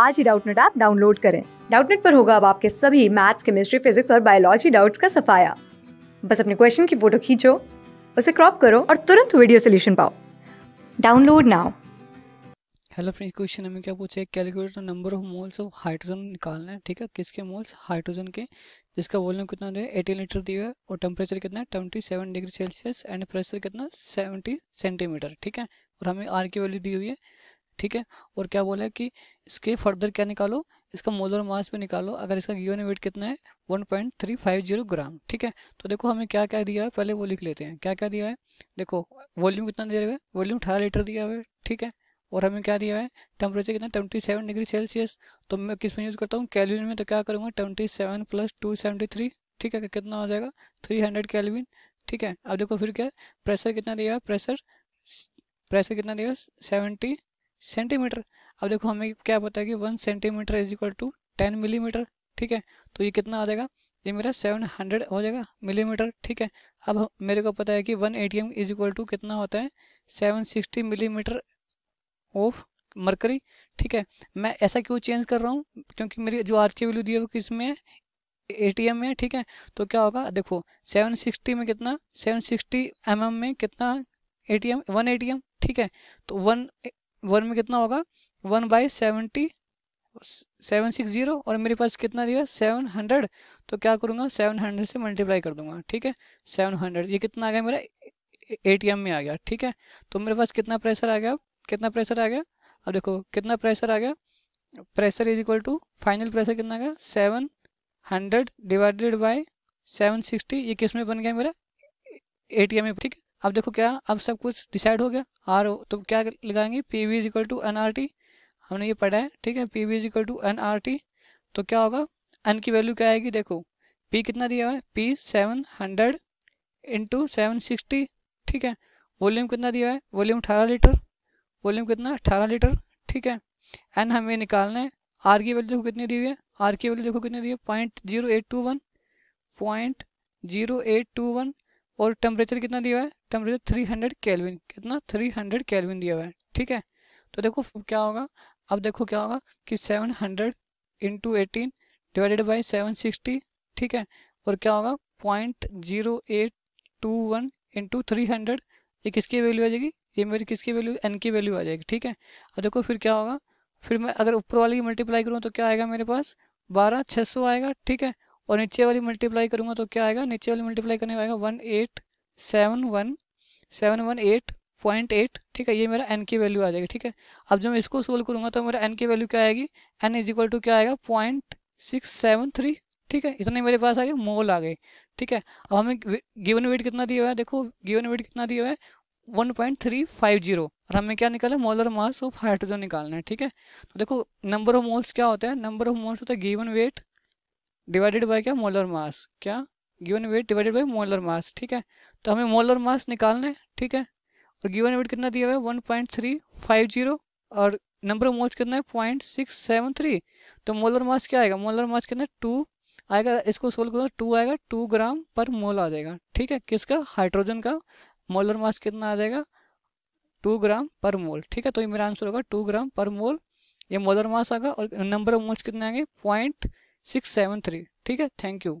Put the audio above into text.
आज ही Doubtnut app download करें डाउटनेट पर होगा अब आपके सभी मैथ्स केमिस्ट्री फिजिक्स और बायोलॉजी डाउट्स का सफाया बस अपने क्वेश्चन की फोटो खींचो उसे क्रॉप करो और तुरंत वीडियो सोल्यूशन पाओ download now hello friends question हमें क्या पूछा है calculate the number of moles of hydrogen निकालना है ठीक है किसके मोल्स हाइड्रोजन के जिसका वॉल्यूम कितना दिया है एटी लीटर दिया है और टेम्परेचर कितना है twenty degree Celsius and pressure कितना 70 सेंटीमीटर ठीक है और हमें आर की वैल्यू दी हुई है ठीक है और क्या बोला है कि इसके फर्दर क्या निकालो इसका मोलर मास भी निकालो अगर इसका गिवन वेट कितना है 1.350 ग्राम ठीक है तो देखो हमें क्या क्या दिया है पहले वो लिख लेते हैं क्या क्या दिया है देखो वॉल्यूम कितना दिया हुआ है वॉल्यूम अठारह लीटर दिया हुआ है ठीक है और हमें क्या दिया है टेम्परेचर कितना ट्वेंटी सेवन डिग्री सेल्सियस तो मैं किस में यूज़ करता हूँ कैलविन में तो क्या करूँगा twenty seven plus two seventy three ठीक है कितना हो जाएगा थ्री हंड्रेड कैलविन ठीक है अब देखो फिर क्या प्रेशर कितना दिया है प्रेशर प्रेशर कितना दिया सेवेंटी सेंटीमीटर अब देखो हमें क्या पता है कि one centimetre is equal to ten millimetre ठीक है तो ये कितना आ जाएगा ये मेरा सेवन हंड्रेड हो जाएगा मिलीमीटर ठीक है अब मेरे को पता है कि one A T M is equal to कितना होता है seven sixty millimetre of mercury ठीक है मैं ऐसा क्यों चेंज कर रहा हूँ क्योंकि मेरी जो आर की वैल्यू दी है वो किस में है ए में ठीक है तो क्या होगा देखो सिक्सटी में कितना सिक्सटी एम mm में कितना A T M one A T M ठीक है तो वन वन में कितना होगा one by seventy seven six zero और मेरे पास कितना दिया सेवन हंड्रेड तो क्या करूँगा सेवन हंड्रेड से मल्टीप्लाई कर दूंगा ठीक है सेवन हंड्रेड ये कितना आ गया मेरा ए में आ गया ठीक है तो मेरे पास कितना प्रेशर आ गया कितना प्रेशर आ गया अब देखो कितना प्रेशर आ गया pressure is equal to final pressure कितना आ गया seven hundred divided by seven sixty ये किस में बन गया मेरा ए में ठीक है अब देखो क्या अब सब कुछ डिसाइड हो गया आर ओ तो क्या लगाएंगे P V is equal to n R T हमने ये पढ़ा है ठीक है P V is equal to n R T तो क्या होगा एन की वैल्यू क्या आएगी देखो पी कितना दिया हुआ है P seven hundred into seven sixty ठीक है वॉल्यूम कितना दिया हुआ है वॉल्यूम अठारह लीटर वॉल्यूम कितना अठारह लीटर ठीक है एन हमें निकालना है आर की वैल्यू देखो कितनी दी हुई है आर की वैल्यू देखो कितनी दी है point zero eight two one point zero eight two one और टेम्परेचर कितना दिया हुआ है टेम्परेचर 300 कैलविन कितना 300 कैलविन दिया हुआ है ठीक है तो देखो क्या होगा अब देखो क्या होगा कि 700 hundred into eighteen divided by seven ठीक है और क्या होगा point zero eight two one into three hundred ये किसकी वैल्यू आ जाएगी ये मेरी किसकी वैल्यू एन की वैल्यू आ जाएगी ठीक है अब देखो फिर क्या होगा फिर मैं अगर ऊपर वाली मल्टीप्लाई करूँ तो क्या आएगा मेरे पास बारह छः सौ आएगा ठीक है और नीचे वाली मल्टीप्लाई करूँगा तो क्या आएगा नीचे वाली मल्टीप्लाई करने आएगा one eight seven one seven one eight point eight ठीक है ये मेरा एन की वैल्यू आ जाएगी ठीक है अब जब मैं इसको सोल्व करूँगा तो मेरा एन की वैल्यू क्या आएगी एन इज इक्वल टू क्या आएगा पॉइंट सिक्स सेवन थ्री ठीक है इतने मेरे पास आ गए मोल आ गए ठीक है अब हमें गिवन वेट कितना दिया हुआ है देखो गिवन वेट कितना दिया हुआ है one point three five zero और हमें क्या निकाला मोलर मास ऑफ हाइड्रोजन निकालना है ठीक है तो देखो नंबर ऑफ मोल्स क्या होता है नंबर ऑफ मोल्स होता है गिवन वेट डिवाइडेड बाय क्या मोलर मास क्या given weight divided by molar mass ठीक है तो हमें मोलर मास निकालना है ठीक है और गिवन वेट कितना दिया हुआ है one point three five zero और नंबर ऑफ मोल्स कितना है पॉइंट सिक्स सेवन थ्री तो मोलर मास क्या आएगा मोलर मास कितना है टू आएगा इसको सोल्व करो टू आएगा टू ग्राम पर मोल आ जाएगा ठीक है किसका हाइड्रोजन का मोलर मास कितना आ जाएगा टू ग्राम पर मोल ठीक है तो ये मेरा आंसर होगा टू ग्राम पर मोल ये मोलर मास आएगा और नंबर ऑफ मोल्स कितने आएंगे पॉइंट सिक्स सेवन थ्री ठीक है थैंक यू